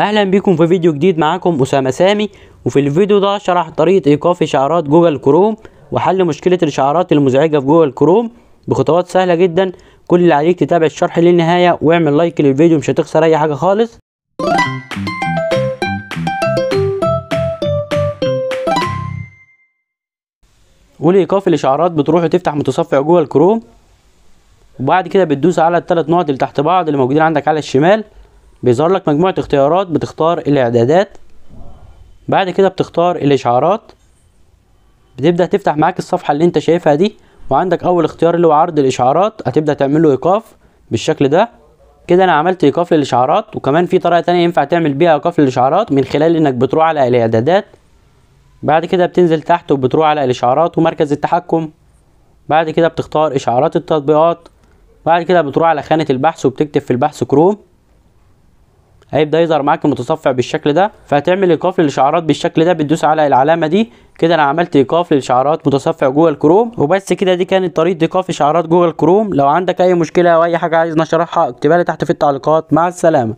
اهلا بيكم في فيديو جديد معاكم اسامه سامي وفي الفيديو ده شرح طريقه ايقاف اشعارات جوجل كروم وحل مشكله الاشعارات المزعجه في جوجل كروم بخطوات سهله جدا كل اللي عليك تتابع الشرح للنهايه واعمل لايك للفيديو مش هتخسر اي حاجه خالص ولايقاف الاشعارات بتروح وتفتح متصفح جوجل كروم وبعد كده بتدوس على الثلاث نقط اللي تحت بعض اللي موجودين عندك على الشمال بيظهر لك مجموعة اختيارات بتختار الاعدادات بعد كده بتختار الاشعارات بتبدأ تفتح معاك الصفحة اللي انت شايفها دي وعندك اول اختيار اللي هو عرض الاشعارات هتبدأ تعمل له ايقاف بالشكل ده كده انا عملت ايقاف للاشعارات وكمان في طريقة تانية ينفع تعمل بيها ايقاف للاشعارات من خلال انك بتروح على الاعدادات بعد كده بتنزل تحت وبتروح على الاشعارات ومركز التحكم بعد كده بتختار اشعارات التطبيقات بعد كده بتروح على خانة البحث وبتكتب في البحث كروم هيبدا يظهر معاك المتصفح بالشكل ده فهتعمل ايقاف للاشعارات بالشكل ده بتدوس على العلامه دي كده انا عملت ايقاف للاشعارات متصفح جوجل كروم وبس كده دي كانت طريقه ايقاف اشعارات جوجل كروم لو عندك اي مشكله او اي حاجه عايز نشرحها اكتبها لي تحت في التعليقات مع السلامه